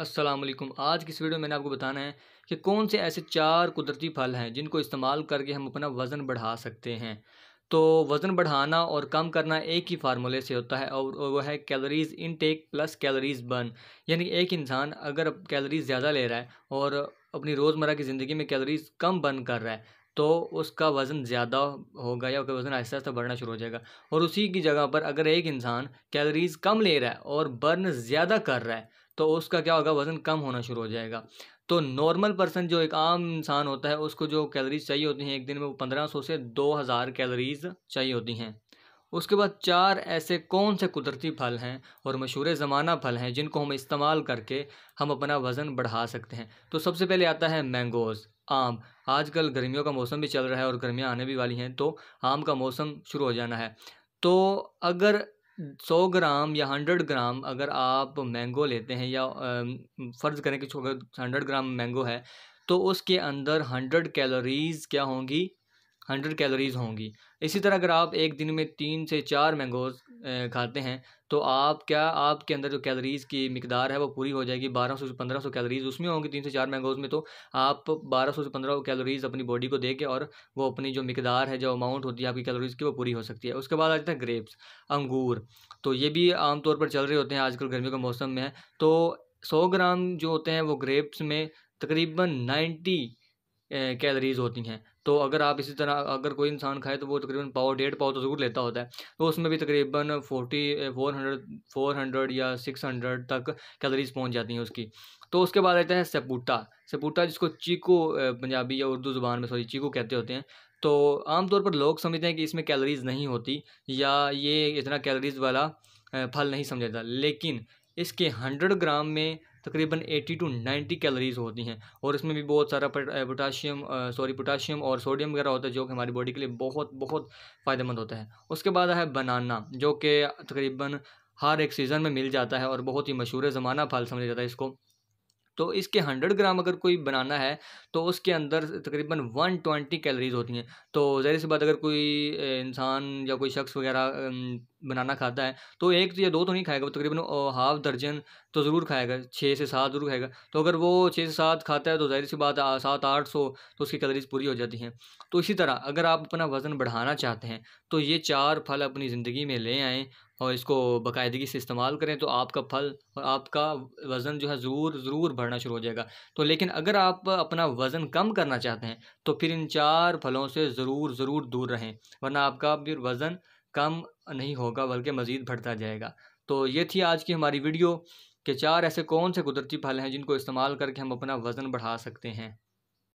असलम आज की इस वीडियो में मैंने आपको बताना है कि कौन से ऐसे चार कुदरती फल हैं जिनको इस्तेमाल करके हम अपना वज़न बढ़ा सकते हैं तो वज़न बढ़ाना और कम करना एक ही फार्मूले से होता है और वो है calories intake plus calories burn यानी एक इंसान अगर कैलोरीज ज़्यादा ले रहा है और अपनी रोज़मर्रा की ज़िंदगी में कैलोरीज़ कम बर्न कर रहा है तो उसका वज़न ज़्यादा होगा या उसका वज़न आहिस्ता आहिस्ता बढ़ना शुरू हो जाएगा और उसी की जगह पर अगर एक इंसान कैलोरीज़ कम ले रहा है और बर्न ज़्यादा कर रहा है तो उसका क्या होगा वज़न कम होना शुरू हो जाएगा तो नॉर्मल पर्सन जो एक आम इंसान होता है उसको जो कैलोरीज चाहिए होती हैं एक दिन में वो पंद्रह सौ से दो हज़ार कैलोरीज चाहिए होती हैं उसके बाद चार ऐसे कौन से कुदरती फल हैं और मशहूर ज़माना फल हैं जिनको हम इस्तेमाल करके हम अपना वज़न बढ़ा सकते हैं तो सबसे पहले आता है मैंगोज़ आम आजकल गर्मियों का मौसम भी चल रहा है और गर्मियाँ आने भी वाली हैं तो आम का मौसम शुरू हो जाना है तो अगर हम्म। सौ ग्राम या हंड्रेड ग्राम अगर आप मैंगो लेते हैं या फ़र्ज़ करें कि अगर हंड्रेड ग्राम मैंगो है तो उसके अंदर हंड्रेड कैलोरीज़ क्या होंगी हंड्रेड कैलोरीज़ होंगी इसी तरह अगर आप एक दिन में तीन से चार मैंगोज खाते हैं तो आप क्या आपके अंदर जो कैलोरीज़ की मकदार है वो पूरी हो जाएगी बारह सौ से पंद्रह सौ कैलरीज़ उसमें होंगी तीन से चार मैंगोज़ में तो आप बारह सौ से पंद्रह कैलोरीज़ अपनी बॉडी को दे के और वो अपनी जो मकदार है जो अमाउंट होती है आपकी कैलोरीज़ की वो पूरी हो सकती है उसके बाद आ जाता है ग्रेप्स अंगूर तो ये भी आमतौर पर चल रहे होते हैं आजकल गर्मियों के मौसम में तो सौ ग्राम जो होते हैं वो ग्रेप्स में तकरीबन नाइन्टी कैलरीज़ होती हैं तो अगर आप इसी तरह अगर कोई इंसान खाए तो वो तकरीबन पाव डेढ़ पाव तो ज़रूर लेता होता है तो उसमें भी तकरीबन forty four hundred four hundred या सिक्स हंड्रेड तक कैलोरीज पहुँच जाती हैं उसकी तो उसके बाद रहता है सपूटा सपूटा जिसको चीकू पंजाबी या उर्दू ज़ुबान में सॉरी चीकू कहते होते हैं तो आमतौर पर लोग समझते हैं कि इसमें कैलोरीज़ नहीं होती या ये इतना कैलोरीज़ वाला फल नहीं समझा लेकिन इसके हंड्रेड ग्राम में तकरीबन 80 टू 90 कैलोरीज होती हैं और इसमें भी बहुत सारा पोटाशियम सॉरी पोटाशियम और सोडियम वगैरह होता है जो कि हमारी बॉडी के लिए बहुत बहुत फ़ायदेमंद होता है उसके बाद है बनाना जो कि तकरीबन हर एक सीज़न में मिल जाता है और बहुत ही मशहूर ज़माना फल समझा जाता है इसको तो इसके हंड्रेड ग्राम अगर कोई बनाना है तो उसके अंदर तकरीबन वन ट्वेंटी कैलोरीज होती हैं तो ज़ाहिर सी बात अगर कोई इंसान या कोई शख्स वगैरह बनाना खाता है तो एक तो या दो तो नहीं खाएगा वो तकरीबन हाफ दर्जन तो ज़रूर खाएगा छः से सात ज़रूर खाएगा तो अगर वो छः से सात खाता है तो जाहिर सी बात सात आठ सौ तो उसकी कैलरीज पूरी हो जाती हैं तो इसी तरह अगर आप अपना वज़न बढ़ाना चाहते हैं तो ये चार फल अपनी ज़िंदगी में ले आएँ और इसको बाकायदगी से इस्तेमाल करें तो आपका फल और आपका वज़न जो है ज़रूर ज़रूर बढ़ना शुरू हो जाएगा तो लेकिन अगर आप अपना वज़न कम करना चाहते हैं तो फिर इन चार फलों से ज़रूर ज़रूर दूर रहें वरना आपका फिर वज़न कम नहीं होगा बल्कि मज़ीद बढ़ता जाएगा तो ये थी आज की हमारी वीडियो के चार ऐसे कौन से कुदरती फल हैं जिनको इस्तेमाल करके हम अपना वज़न बढ़ा सकते हैं